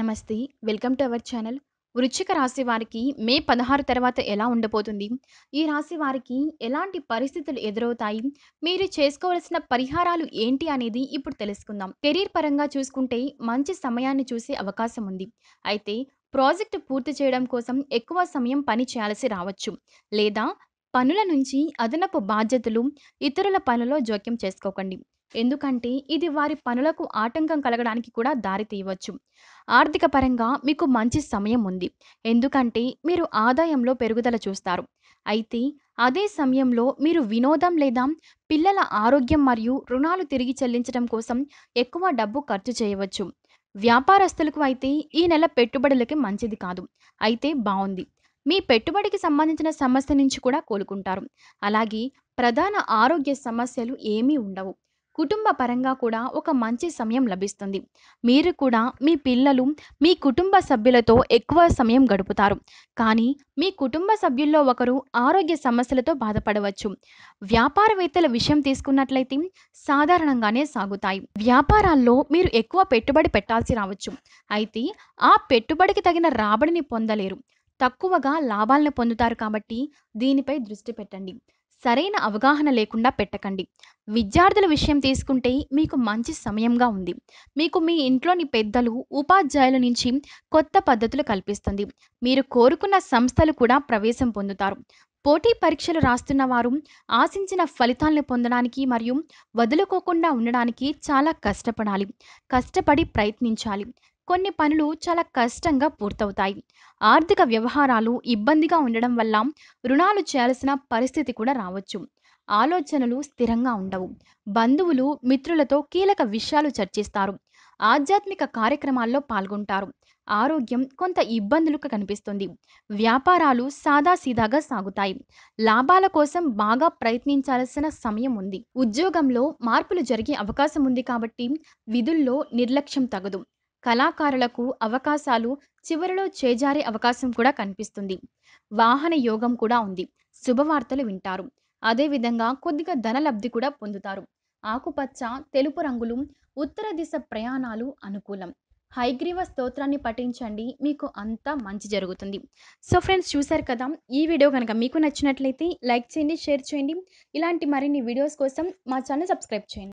నమస్తే welcome to our channel వృచ్చిక రాశి వారికి మే పదహారు తర్వాత ఎలా ఉండబోతుంది ఈ రాశి వారికి ఎలాంటి పరిస్థితులు ఎదురవుతాయి మీరు చేసుకోవాల్సిన పరిహారాలు ఏంటి అనేది ఇప్పుడు తెలుసుకుందాం కెరీర్ పరంగా చూసుకుంటే మంచి సమయాన్ని చూసే అవకాశం ఉంది అయితే ప్రాజెక్టు పూర్తి చేయడం కోసం ఎక్కువ సమయం పని చేయాల్సి రావచ్చు లేదా పనుల నుంచి అదనపు బాధ్యతలు ఇతరుల పనుల్లో జోక్యం చేసుకోకండి ఎందుకంటే ఇది వారి పనులకు ఆటంకం కలగడానికి కూడా దారి తీయవచ్చు ఆర్థిక పరంగా మీకు మంచి సమయం ఉంది ఎందుకంటే మీరు ఆదాయంలో పెరుగుదల చూస్తారు అయితే అదే సమయంలో మీరు వినోదం లేదా పిల్లల ఆరోగ్యం మరియు రుణాలు తిరిగి చెల్లించడం కోసం ఎక్కువ డబ్బు ఖర్చు చేయవచ్చు వ్యాపారస్తులకు అయితే ఈ నెల పెట్టుబడులకి మంచిది కాదు అయితే బాగుంది మీ పెట్టుబడికి సంబంధించిన సమస్య నుంచి కూడా కోలుకుంటారు అలాగే ప్రధాన ఆరోగ్య సమస్యలు ఏమీ ఉండవు కుటుంబ పరంగా కూడా ఒక మంచి సమయం లభిస్తుంది మీరు కూడా మీ పిల్లలు మీ కుటుంబ సభ్యులతో ఎక్కువ సమయం గడుపుతారు కానీ మీ కుటుంబ సభ్యుల్లో ఒకరు ఆరోగ్య సమస్యలతో బాధపడవచ్చు వ్యాపారవేత్తల విషయం తీసుకున్నట్లయితే సాధారణంగానే సాగుతాయి వ్యాపారాల్లో మీరు ఎక్కువ పెట్టుబడి పెట్టాల్సి రావచ్చు అయితే ఆ పెట్టుబడికి తగిన రాబడిని పొందలేరు తక్కువగా లాభాలను పొందుతారు కాబట్టి దీనిపై దృష్టి పెట్టండి సరైన అవగాహన లేకుండా పెట్టకండి విద్యార్థుల విషయం తీసుకుంటే మీకు మంచి సమయంగా ఉంది మీకు మీ ఇంట్లోని పెద్దలు ఉపాధ్యాయుల నుంచి కొత్త పద్ధతులు కల్పిస్తుంది మీరు కోరుకున్న సంస్థలు కూడా ప్రవేశం పొందుతారు పోటీ పరీక్షలు రాస్తున్న వారు ఆశించిన ఫలితాలను పొందడానికి మరియు వదులుకోకుండా ఉండడానికి చాలా కష్టపడాలి కష్టపడి ప్రయత్నించాలి కొన్ని పనులు చాలా కష్టంగా పూర్తవుతాయి ఆర్థిక వ్యవహారాలు ఇబ్బందిగా ఉండడం వల్ల రుణాలు చేయాల్సిన పరిస్థితి కూడా రావచ్చు ఆలోచనలు స్థిరంగా ఉండవు బంధువులు మిత్రులతో కీలక విషయాలు చర్చిస్తారు ఆధ్యాత్మిక కార్యక్రమాల్లో పాల్గొంటారు ఆరోగ్యం కొంత ఇబ్బందులకు కనిపిస్తుంది వ్యాపారాలు సాదాసీదాగా సాగుతాయి లాభాల కోసం బాగా ప్రయత్నించాల్సిన సమయం ఉంది ఉద్యోగంలో మార్పులు జరిగే అవకాశం ఉంది కాబట్టి విధుల్లో నిర్లక్ష్యం తగదు కళాకారులకు అవకాశాలు చివరిలో చేజారే అవకాశం కూడా కనిపిస్తుంది వాహన యోగం కూడా ఉంది శుభవార్తలు వింటారు అదేవిధంగా కొద్దిగా ధనలబ్ధి కూడా పొందుతారు ఆకుపచ్చ తెలుపు రంగులు ఉత్తర దిశ ప్రయాణాలు అనుకూలం హైగ్రీవ స్తోత్రాన్ని పఠించండి మీకు అంతా మంచి జరుగుతుంది సో ఫ్రెండ్స్ చూశారు కదా ఈ వీడియో కనుక మీకు నచ్చినట్లయితే లైక్ చేయండి షేర్ చేయండి ఇలాంటి మరిన్ని వీడియోస్ కోసం మా ఛానల్ సబ్స్క్రైబ్ చేయండి